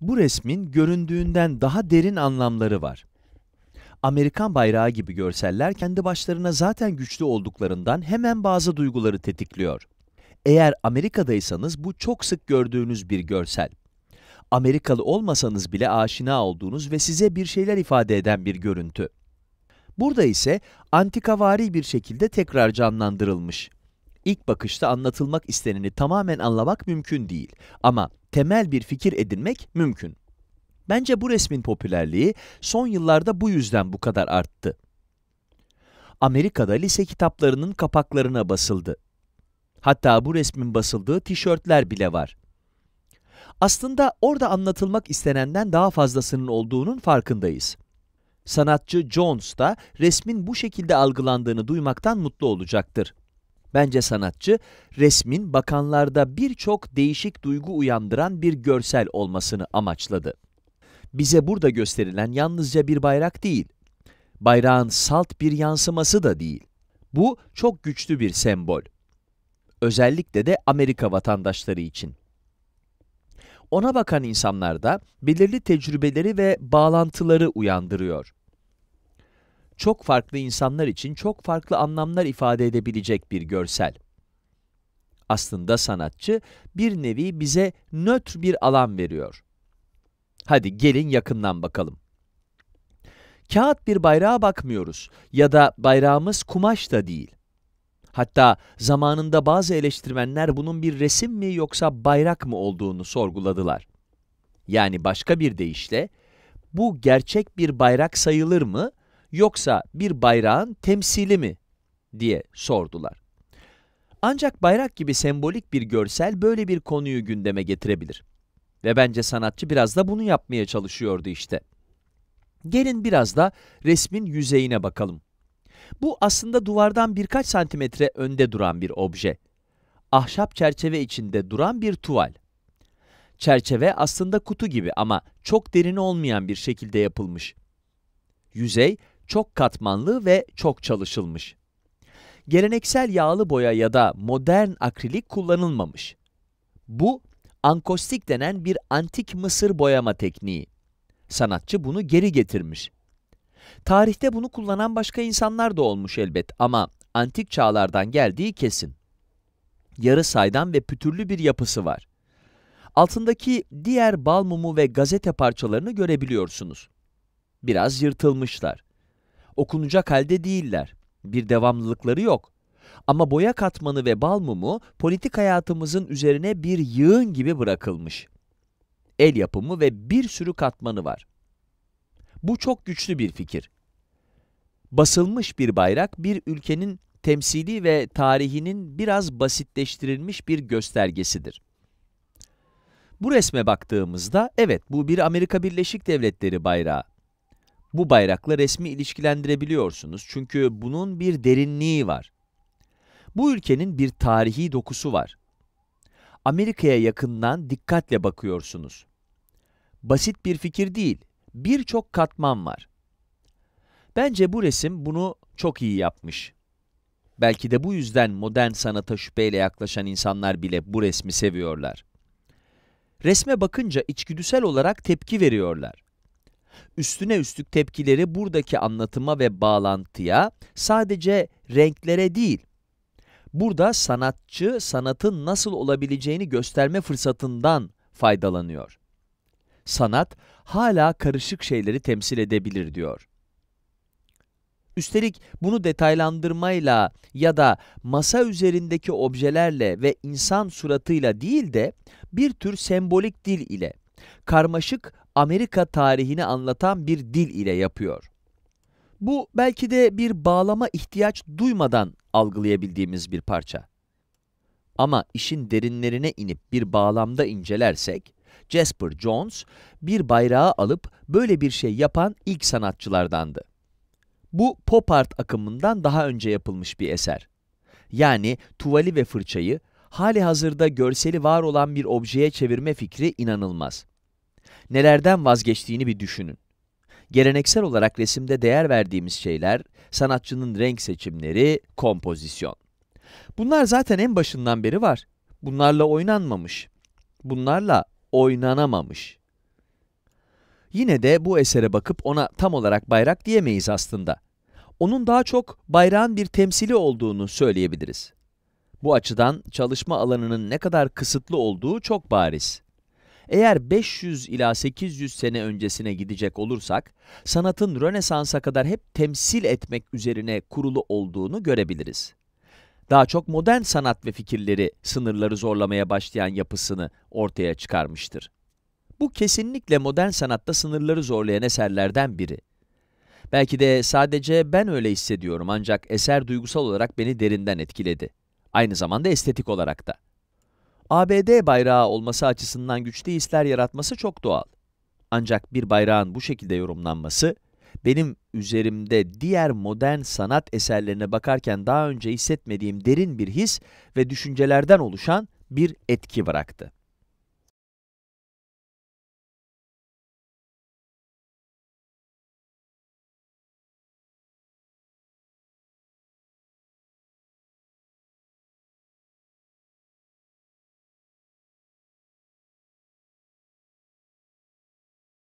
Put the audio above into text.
Bu resmin göründüğünden daha derin anlamları var. Amerikan bayrağı gibi görseller kendi başlarına zaten güçlü olduklarından hemen bazı duyguları tetikliyor. Eğer Amerika'daysanız bu çok sık gördüğünüz bir görsel. Amerikalı olmasanız bile aşina olduğunuz ve size bir şeyler ifade eden bir görüntü. Burada ise antikavari bir şekilde tekrar canlandırılmış ilk bakışta anlatılmak isteneni tamamen anlamak mümkün değil ama temel bir fikir edinmek mümkün. Bence bu resmin popülerliği son yıllarda bu yüzden bu kadar arttı. Amerika'da lise kitaplarının kapaklarına basıldı. Hatta bu resmin basıldığı tişörtler bile var. Aslında orada anlatılmak istenenden daha fazlasının olduğunun farkındayız. Sanatçı Jones da resmin bu şekilde algılandığını duymaktan mutlu olacaktır. Bence sanatçı, resmin bakanlarda birçok değişik duygu uyandıran bir görsel olmasını amaçladı. Bize burada gösterilen yalnızca bir bayrak değil, bayrağın salt bir yansıması da değil. Bu çok güçlü bir sembol. Özellikle de Amerika vatandaşları için. Ona bakan insanlarda belirli tecrübeleri ve bağlantıları uyandırıyor çok farklı insanlar için çok farklı anlamlar ifade edebilecek bir görsel. Aslında sanatçı bir nevi bize nötr bir alan veriyor. Hadi gelin yakından bakalım. Kağıt bir bayrağa bakmıyoruz ya da bayrağımız kumaş da değil. Hatta zamanında bazı eleştirmenler bunun bir resim mi yoksa bayrak mı olduğunu sorguladılar. Yani başka bir deyişle, bu gerçek bir bayrak sayılır mı yoksa bir bayrağın temsili mi diye sordular. Ancak bayrak gibi sembolik bir görsel böyle bir konuyu gündeme getirebilir. Ve bence sanatçı biraz da bunu yapmaya çalışıyordu işte. Gelin biraz da resmin yüzeyine bakalım. Bu aslında duvardan birkaç santimetre önde duran bir obje. Ahşap çerçeve içinde duran bir tuval. Çerçeve aslında kutu gibi ama çok derin olmayan bir şekilde yapılmış. Yüzey, çok katmanlı ve çok çalışılmış. Geleneksel yağlı boya ya da modern akrilik kullanılmamış. Bu, ankostik denen bir antik Mısır boyama tekniği. Sanatçı bunu geri getirmiş. Tarihte bunu kullanan başka insanlar da olmuş elbet ama antik çağlardan geldiği kesin. Yarı saydam ve pütürlü bir yapısı var. Altındaki diğer bal mumu ve gazete parçalarını görebiliyorsunuz. Biraz yırtılmışlar okunacak halde değiller. Bir devamlılıkları yok. Ama boya katmanı ve bal mumu politik hayatımızın üzerine bir yığın gibi bırakılmış. El yapımı ve bir sürü katmanı var. Bu çok güçlü bir fikir. Basılmış bir bayrak bir ülkenin temsili ve tarihinin biraz basitleştirilmiş bir göstergesidir. Bu resme baktığımızda evet bu bir Amerika Birleşik Devletleri bayrağı bu bayrakla resmi ilişkilendirebiliyorsunuz çünkü bunun bir derinliği var. Bu ülkenin bir tarihi dokusu var. Amerika'ya yakından dikkatle bakıyorsunuz. Basit bir fikir değil, birçok katman var. Bence bu resim bunu çok iyi yapmış. Belki de bu yüzden modern sanata şüpheyle yaklaşan insanlar bile bu resmi seviyorlar. Resme bakınca içgüdüsel olarak tepki veriyorlar. Üstüne üstlük tepkileri buradaki anlatıma ve bağlantıya sadece renklere değil, burada sanatçı sanatın nasıl olabileceğini gösterme fırsatından faydalanıyor. Sanat hala karışık şeyleri temsil edebilir diyor. Üstelik bunu detaylandırmayla ya da masa üzerindeki objelerle ve insan suratıyla değil de bir tür sembolik dil ile karmaşık Amerika tarihini anlatan bir dil ile yapıyor. Bu belki de bir bağlama ihtiyaç duymadan algılayabildiğimiz bir parça. Ama işin derinlerine inip bir bağlamda incelersek, Jasper Jones bir bayrağı alıp böyle bir şey yapan ilk sanatçılardandı. Bu pop art akımından daha önce yapılmış bir eser. Yani tuvali ve fırçayı hali hazırda görseli var olan bir objeye çevirme fikri inanılmaz nelerden vazgeçtiğini bir düşünün. Geleneksel olarak resimde değer verdiğimiz şeyler, sanatçının renk seçimleri, kompozisyon. Bunlar zaten en başından beri var. Bunlarla oynanmamış. Bunlarla oynanamamış. Yine de bu esere bakıp ona tam olarak bayrak diyemeyiz aslında. Onun daha çok bayrağın bir temsili olduğunu söyleyebiliriz. Bu açıdan çalışma alanının ne kadar kısıtlı olduğu çok bariz. Eğer 500 ila 800 sene öncesine gidecek olursak, sanatın Rönesans'a kadar hep temsil etmek üzerine kurulu olduğunu görebiliriz. Daha çok modern sanat ve fikirleri sınırları zorlamaya başlayan yapısını ortaya çıkarmıştır. Bu kesinlikle modern sanatta sınırları zorlayan eserlerden biri. Belki de sadece ben öyle hissediyorum ancak eser duygusal olarak beni derinden etkiledi. Aynı zamanda estetik olarak da. ABD bayrağı olması açısından güçlü hisler yaratması çok doğal. Ancak bir bayrağın bu şekilde yorumlanması, benim üzerimde diğer modern sanat eserlerine bakarken daha önce hissetmediğim derin bir his ve düşüncelerden oluşan bir etki bıraktı.